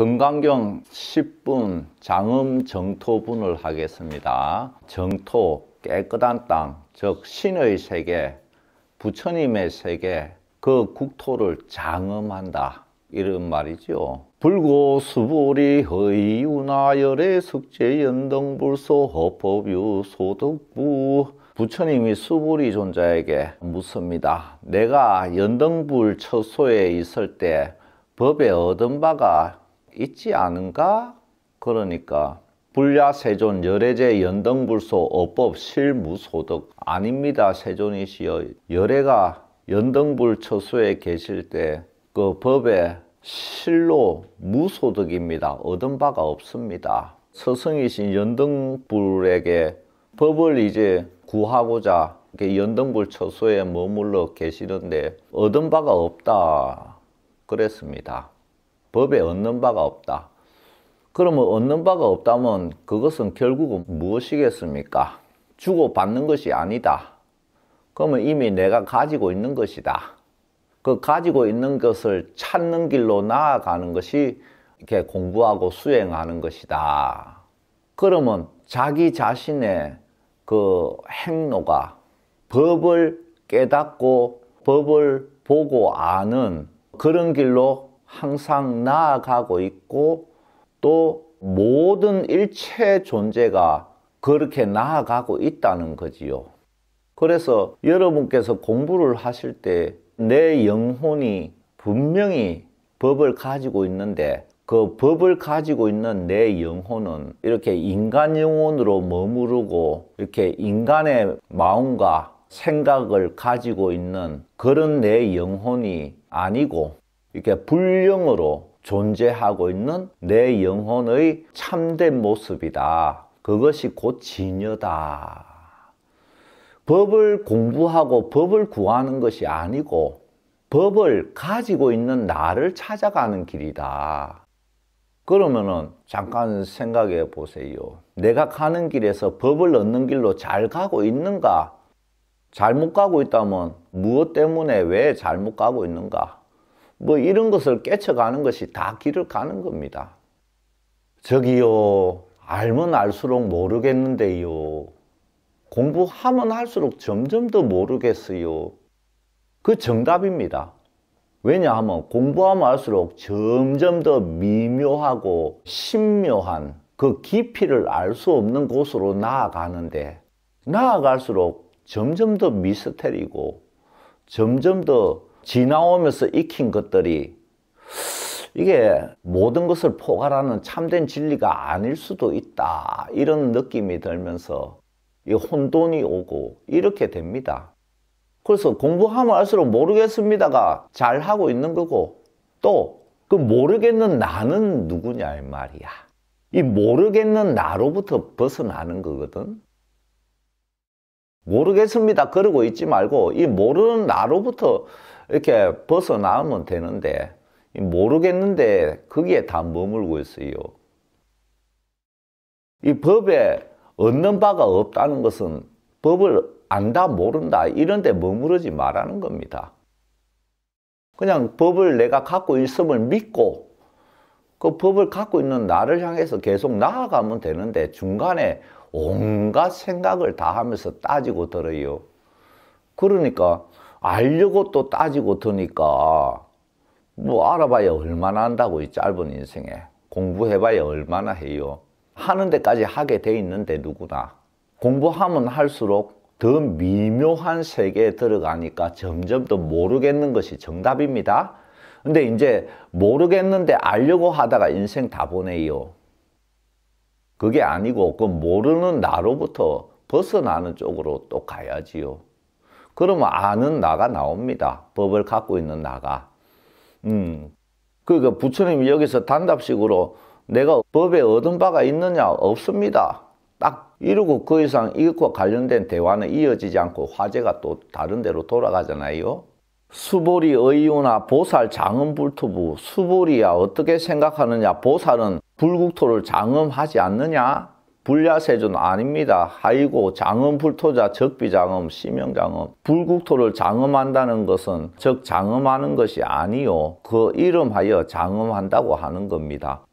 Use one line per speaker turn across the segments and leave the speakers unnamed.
건강경 10분 장음 정토분을 하겠습니다. 정토, 깨끗한 땅, 즉 신의 세계, 부처님의 세계, 그 국토를 장음한다. 이런 말이죠. 불고 수불이 허이우나열의 숙제 연등불소 허법유 소득부 부처님이 수불이 존자에게 묻습니다. 내가 연등불 처소에 있을 때 법에 얻은 바가 있지 않은가? 그러니까 불야 세존 열애제 연등불소 어법 실무소득 아닙니다 세존이시여 열애가 연등불 처수에 계실 때 그 법에 실로 무소득입니다 얻은 바가 없습니다 서성이신 연등불에게 법을 이제 구하고자 연등불 처소에 머물러 계시는데 얻은 바가 없다 그랬습니다. 법에 얻는 바가 없다. 그러면 얻는 바가 없다면 그것은 결국은 무엇이겠습니까? 주고받는 것이 아니다. 그러면 이미 내가 가지고 있는 것이다. 그 가지고 있는 것을 찾는 길로 나아가는 것이 이렇게 공부하고 수행하는 것이다. 그러면 자기 자신의 그 행로가 법을 깨닫고 법을 보고 아는 그런 길로 항상 나아가고 있고 또 모든 일체 존재가 그렇게 나아가고 있다는 거지요. 그래서 여러분께서 공부를 하실 때 내 영혼이 분명히 법을 가지고 있는데 그 법을 가지고 있는 내 영혼은 이렇게 인간 영혼으로 머무르고 이렇게 인간의 마음과 생각을 가지고 있는 그런 내 영혼이 아니고 이게 렇 불령으로 존재하고 있는 내 영혼의 참된 모습이다. 그것이 곧 진여다. 법을 공부하고 법을 구하는 것이 아니고 법을 가지고 있는 나를 찾아가는 길이다. 그러면은 잠깐 생각해 보세요. 내가 가는 길에서 법을 얻는 길로 잘 가고 있는가? 잘못 가고 있다면 무엇 때문에 왜 잘못 가고 있는가? 뭐 이런 것을 깨쳐가는 것이 다 길을 가는 겁니다. 저기요, 알면 알수록 모르겠는데요. 공부하면 할수록 점점 더 모르겠어요. 그 정답입니다. 왜냐하면 공부하면 할수록 점점 더 미묘하고 신묘한 그 깊이를 알 수 없는 곳으로 나아가는데 나아갈수록 점점 더 미스테리고 점점 더 지나오면서 익힌 것들이 이게 모든 것을 포괄하는 참된 진리가 아닐 수도 있다. 이런 느낌이 들면서 이 혼돈이 오고 이렇게 됩니다. 그래서 공부하면 할수록 모르겠습니다가 잘 하고 있는 거고 또 그 모르겠는 나는 누구냐 이 말이야. 이 모르겠는 나로부터 벗어나는 거거든. 모르겠습니다. 그러고 있지 말고 이 모르는 나로부터 이렇게 벗어나면 되는데 모르겠는데 거기에 다 머물고 있어요. 이 법에 얻는 바가 없다는 것은 법을 안다 모른다 이런 데 머무르지 말라는 겁니다. 그냥 법을 내가 갖고 있음을 믿고 그 법을 갖고 있는 나를 향해서 계속 나아가면 되는데 중간에 온갖 생각을 다 하면서 따지고 들어요. 그러니까 알려고 또 따지고 드니까 뭐 알아봐야 얼마나 한다고 이 짧은 인생에 공부해봐야 얼마나 해요 하는 데까지 하게 돼 있는데 누구나 공부하면 할수록 더 미묘한 세계에 들어가니까 점점 더 모르겠는 것이 정답입니다 근데 이제 모르겠는데 알려고 하다가 인생 다 보내요 그게 아니고 그 모르는 나로부터 벗어나는 쪽으로 또 가야지요 그러면 아는 나가 나옵니다. 법을 갖고 있는 나가. 음. 그러니까 부처님이 여기서 단답식으로 내가 법에 얻은 바가 있느냐? 없습니다. 딱 이러고 그 이상 이것과 관련된 대화는 이어지지 않고 화제가 또 다른 데로 돌아가잖아요. 수보리 의유나 보살 장음 불투부 수보리야 어떻게 생각하느냐 보살은 불국토를 장음하지 않느냐 불야세존 아닙니다. 하이고 장음 불토자 적비장음 심형장음 불국토를 장음한다는 것은 즉 장음하는 것이 아니요. 그 이름하여 장음한다고 하는 겁니다.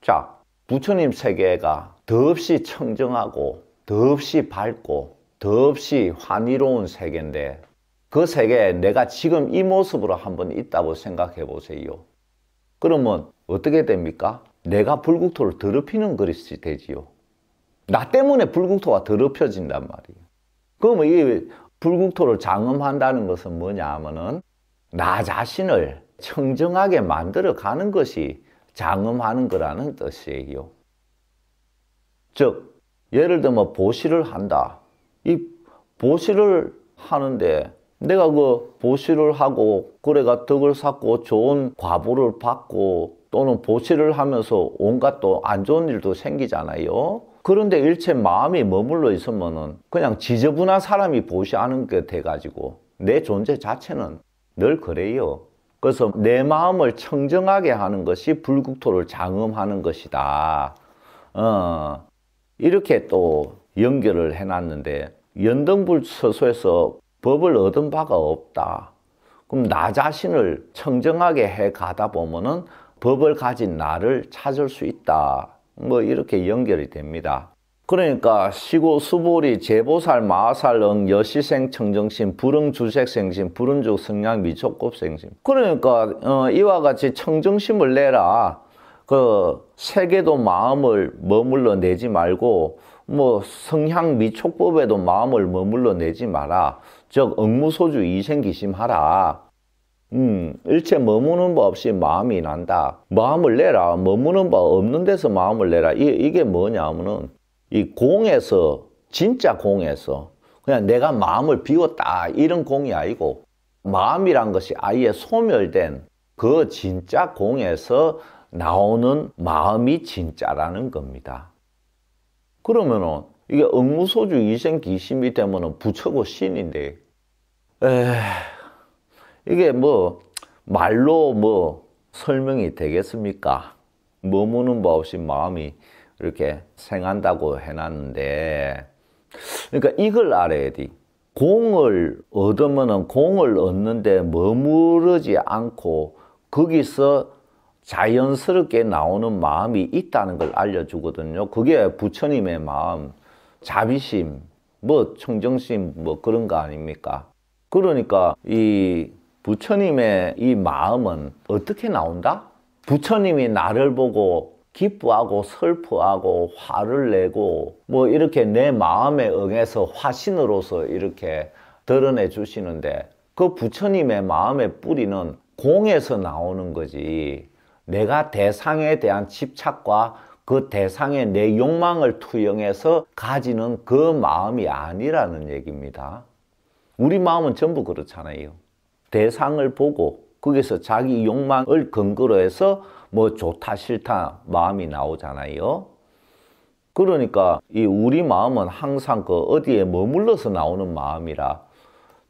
자 부처님 세계가 더없이 청정하고 더없이 밝고 더없이 환희로운 세계인데 그 세계에 내가 지금 이 모습으로 한번 있다고 생각해 보세요. 그러면 어떻게 됩니까? 내가 불국토를 더럽히는 그릇이 되지요. 나 때문에 불국토가 더럽혀진단 말이에요. 그러면 이게 불국토를 장엄한다는 것은 뭐냐 하면은 나 자신을 청정하게 만들어 가는 것이 장엄하는 거라는 뜻이에요. 즉, 예를 들면 보시를 한다. 이 보시를 하는데 내가 그 보시를 하고 그래가 덕을 쌓고 좋은 과보를 받고 또는 보시를 하면서 온갖 또 안 좋은 일도 생기잖아요. 그런데 일체 마음이 머물러 있으면은 그냥 지저분한 사람이 보시하는 게 돼가지고 내 존재 자체는 늘 그래요. 그래서 내 마음을 청정하게 하는 것이 불국토를 장엄하는 것이다. 어, 이렇게 또 연결을 해놨는데 연등불 서소에서 법을 얻은 바가 없다. 그럼 나 자신을 청정하게 해 가다 보면은 법을 가진 나를 찾을 수 있다. 뭐 이렇게 연결이 됩니다. 그러니까 시고, 수보리, 제보살, 마살은 여시생, 청정신, 불응주색생신, 불응죽, 성량, 미촉곱생신. 그러니까 어, 이와 같이 청정심을 내라. 그 세계도 마음을 머물러 내지 말고 뭐 성향 미촉법에도 마음을 머물러 내지 마라. 즉 억무소주 이생기심하라. 음, 일체 머무는 바 없이 마음이 난다. 마음을 내라. 머무는 바 없는 데서 마음을 내라. 이, 이게 뭐냐 면은이 공에서, 진짜 공에서 그냥 내가 마음을 비웠다. 이런 공이 아니고 마음이란 것이 아예 소멸된 그 진짜 공에서 나오는 마음이 진짜라는 겁니다. 그러면은 이게 응무소주 이생기심이 되면은 부처고 신인데 에이... 이게 뭐 말로 뭐 설명이 되겠습니까? 머무는 바 없이 마음이 이렇게 생한다고 해놨는데 그러니까 이걸 알아야 돼. 공을 얻으면 공을 얻는데 머무르지 않고 거기서 자연스럽게 나오는 마음이 있다는 걸 알려주거든요. 그게 부처님의 마음, 자비심, 뭐 청정심 뭐 그런 거 아닙니까? 그러니까 이 부처님의 이 마음은 어떻게 나온다? 부처님이 나를 보고 기뻐하고 슬퍼하고 화를 내고 뭐 이렇게 내 마음에 응해서 화신으로서 이렇게 드러내 주시는데 그 부처님의 마음의 뿌리는 공에서 나오는 거지 내가 대상에 대한 집착과 그 대상의 내 욕망을 투영해서 가지는 그 마음이 아니라는 얘기입니다. 우리 마음은 전부 그렇잖아요. 대상을 보고 거기서 자기 욕망을 근거로 해서 뭐 좋다 싫다 마음이 나오잖아요. 그러니까 이 우리 마음은 항상 그 어디에 머물러서 나오는 마음이라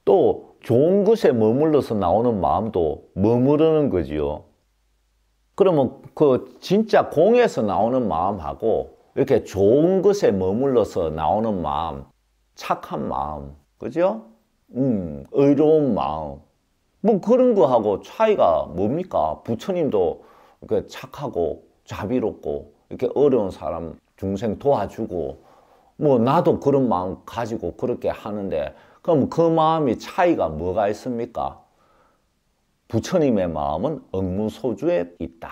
또 좋은 곳에 머물러서 나오는 마음도 머무르는 거지요. 그러면 그 진짜 공에서 나오는 마음하고 이렇게 좋은 곳에 머물러서 나오는 마음, 착한 마음, 그죠? 음, 의로운 마음, 뭐 그런 거하고 차이가 뭡니까? 부처님도 착하고 자비롭고 이렇게 어려운 사람 중생 도와주고 뭐 나도 그런 마음 가지고 그렇게 하는데 그럼 그 마음이 차이가 뭐가 있습니까? 부처님의 마음은 억무소주에 있다.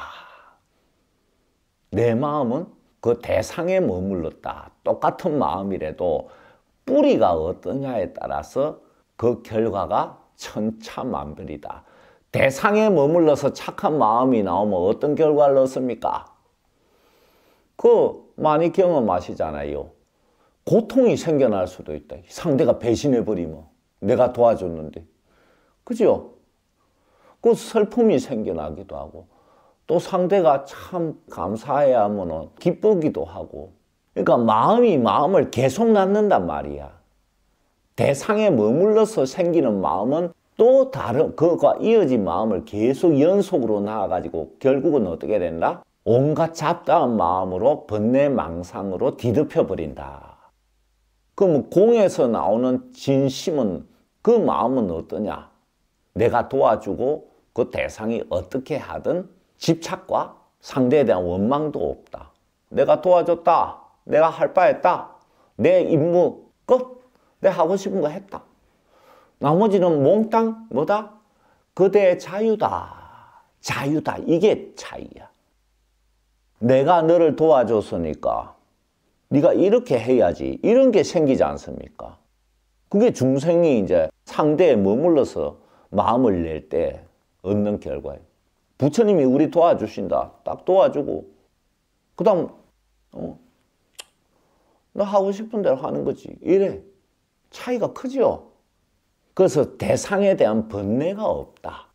내 마음은 그 대상에 머물렀다. 똑같은 마음이라도 뿌리가 어떠냐에 따라서 그 결과가 천차만별이다. 대상에 머물러서 착한 마음이 나오면 어떤 결과를 얻습니까? 그 많이 경험하시잖아요. 고통이 생겨날 수도 있다. 상대가 배신해버리면 내가 도와줬는데. 그죠? 그 슬픔이 생겨나기도 하고 또 상대가 참 감사해야 하면 기쁘기도 하고 그러니까 마음이 마음을 계속 낳는단 말이야. 대상에 머물러서 생기는 마음은 또 다른 그것과 이어진 마음을 계속 연속으로 나아가지고 결국은 어떻게 된다? 온갖 잡다한 마음으로 번뇌망상으로 뒤덮여 버린다. 그럼 공에서 나오는 진심은 그 마음은 어떠냐? 내가 도와주고 그 대상이 어떻게 하든 집착과 상대에 대한 원망도 없다. 내가 도와줬다. 내가 할 바했다. 내 임무 끝. 내 하고 싶은 거 했다. 나머지는 몽땅 뭐다? 그대의 자유다. 자유다. 이게 차이야. 내가 너를 도와줬으니까 네가 이렇게 해야지. 이런 게 생기지 않습니까? 그게 중생이 이제 상대에 머물러서 마음을 낼 때 얻는 결과예요. 부처님이 우리 도와주신다. 딱 도와주고 그 다음 어, 너 하고 싶은 대로 하는 거지. 이래. 차이가 크죠. 그래서 대상에 대한 번뇌가 없다.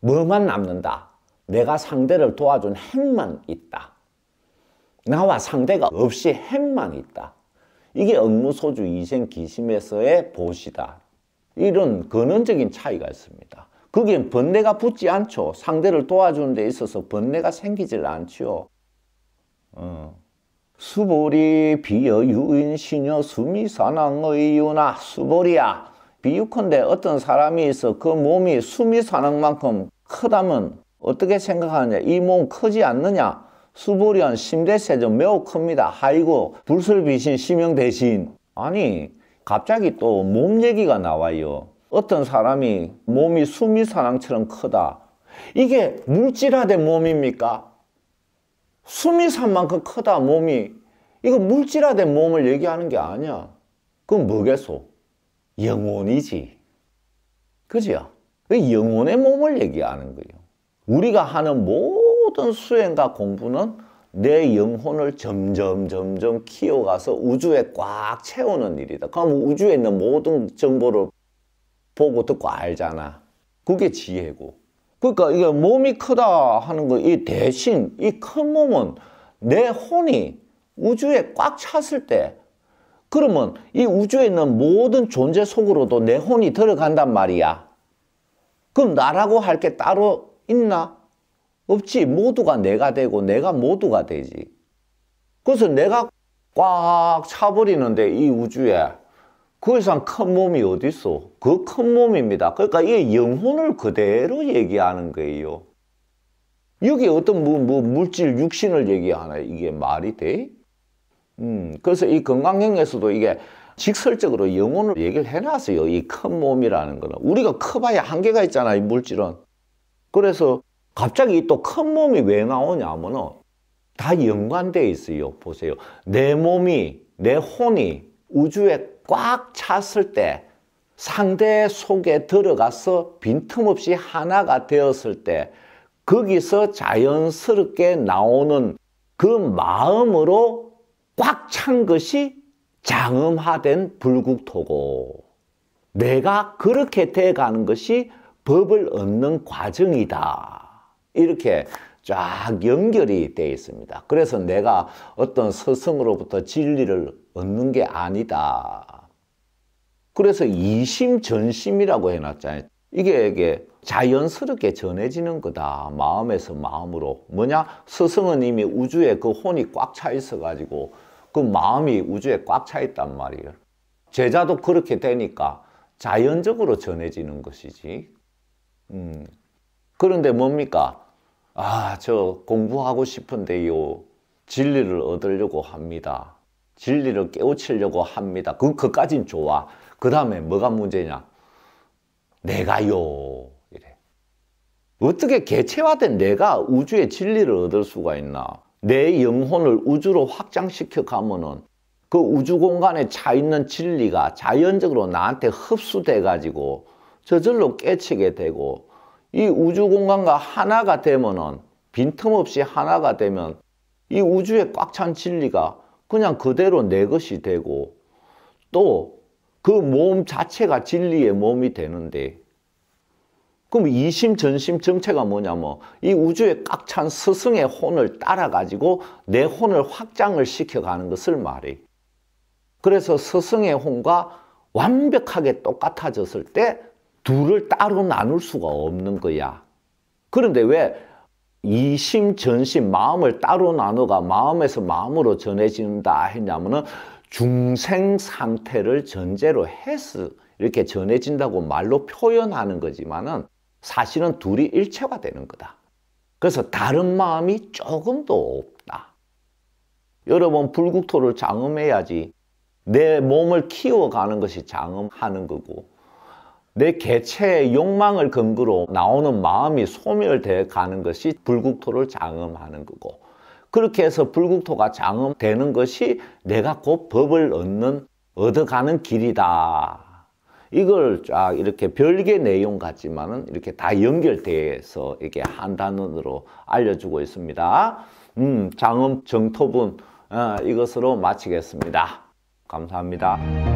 뭐만 남는다. 내가 상대를 도와준 행만 있다. 나와 상대가 없이 행만 있다. 이게 업무소주 이생 기심에서의 보시다. 이런 근원적인 차이가 있습니다. 거기엔 번뇌가 붙지 않죠. 상대를 도와주는 데 있어서 번뇌가 생기질 않지 어. 수보리 비여 유인시녀 수미산항의 유나 수보리야 비유컨대 어떤 사람이 있어 그 몸이 수미산항만큼 크다면 어떻게 생각하느냐 이 몸 크지 않느냐 수보리언 심대세전 매우 큽니다 하이고 불설비신 심형대신 아니 갑자기 또 몸 얘기가 나와요 어떤 사람이 몸이 수미산항처럼 크다 이게 물질화된 몸입니까? 수미산 만큼 크다 몸이 이거 물질화된 몸을 얘기하는 게 아니야 그건 뭐겠소? 영혼이지 그지요? 그 영혼의 몸을 얘기하는 거예요 우리가 하는 모든 수행과 공부는 내 영혼을 점점 점점 키워가서 우주에 꽉 채우는 일이다 그럼 우주에 있는 모든 정보를 보고 듣고 알잖아 그게 지혜고 그러니까 이게 몸이 크다 하는 거 이 대신 이 큰 몸은 내 혼이 우주에 꽉 찼을 때 그러면 이 우주에 있는 모든 존재 속으로도 내 혼이 들어간단 말이야. 그럼 나라고 할 게 따로 있나? 없지. 모두가 내가 되고 내가 모두가 되지. 그래서 내가 꽉 차버리는데 이 우주에 그 이상 큰 몸이 어디 있어? 그 큰 몸입니다. 그러니까 이게 영혼을 그대로 얘기하는 거예요. 여기 어떤 뭐, 뭐 물질 육신을 얘기하나 이게 말이 돼? 음, 그래서 이 건강경에서도 이게 직설적으로 영혼을 얘기를 해놨어요. 이 큰 몸이라는 거는 우리가 커봐야 한계가 있잖아 이 물질은. 그래서 갑자기 또 큰 몸이 왜 나오냐면은 다 연관돼 있어요. 보세요. 내 몸이 내 혼이 우주에 꽉 찼을 때 상대 속에 들어가서 빈틈없이 하나가 되었을 때 거기서 자연스럽게 나오는 그 마음으로 꽉 찬 것이 장음화된 불국토고 내가 그렇게 돼가는 것이 법을 얻는 과정이다. 이렇게 쫙 연결이 되어 있습니다. 그래서 내가 어떤 스승으로부터 진리를 얻는 게 아니다. 그래서 이심전심이라고 해놨잖아요. 이게, 이게 자연스럽게 전해지는 거다. 마음에서 마음으로. 뭐냐? 스승은 이미 우주에 그 혼이 꽉 차 있어가지고 그 마음이 우주에 꽉 차 있단 말이에요. 제자도 그렇게 되니까 자연적으로 전해지는 것이지. 음. 그런데 뭡니까? 아, 저 공부하고 싶은데요. 진리를 얻으려고 합니다. 진리를 깨우치려고 합니다. 그, 그까진 좋아. 그 다음에 뭐가 문제냐? 내가요. 이래. 어떻게 개체화된 내가 우주의 진리를 얻을 수가 있나? 내 영혼을 우주로 확장시켜 가면은 그 우주 공간에 차 있는 진리가 자연적으로 나한테 흡수돼 가지고 저절로 깨치게 되고 이 우주 공간과 하나가 되면은 빈틈없이 하나가 되면 이 우주에 꽉찬 진리가 그냥 그대로 내 것이 되고 또 그 몸 자체가 진리의 몸이 되는데 그럼 이심, 전심, 정체가 뭐냐면 뭐. 이 우주에 꽉찬 스승의 혼을 따라가지고 내 혼을 확장을 시켜가는 것을 말해. 그래서 스승의 혼과 완벽하게 똑같아졌을 때 둘을 따로 나눌 수가 없는 거야. 그런데 왜 이심 전심 마음을 따로 나누가 마음에서 마음으로 전해진다 했냐면은 중생 상태를 전제로 해서 이렇게 전해진다고 말로 표현하는 거지만은 사실은 둘이 일체가 되는 거다. 그래서 다른 마음이 조금도 없다. 여러분 불국토를 장음해야지 내 몸을 키워가는 것이 장음하는 거고 내 개체의 욕망을 근거로 나오는 마음이 소멸돼 가는 것이 불국토를 장음하는 거고 그렇게 해서 불국토가 장음되는 것이 내가 곧 법을 얻는 얻어가는 길이다. 이걸 쫙 이렇게 별개 내용 같지만은 이렇게 다 연결돼서 이게 한 단원으로 알려주고 있습니다. 음, 장음 정토분 어, 이것으로 마치겠습니다. 감사합니다.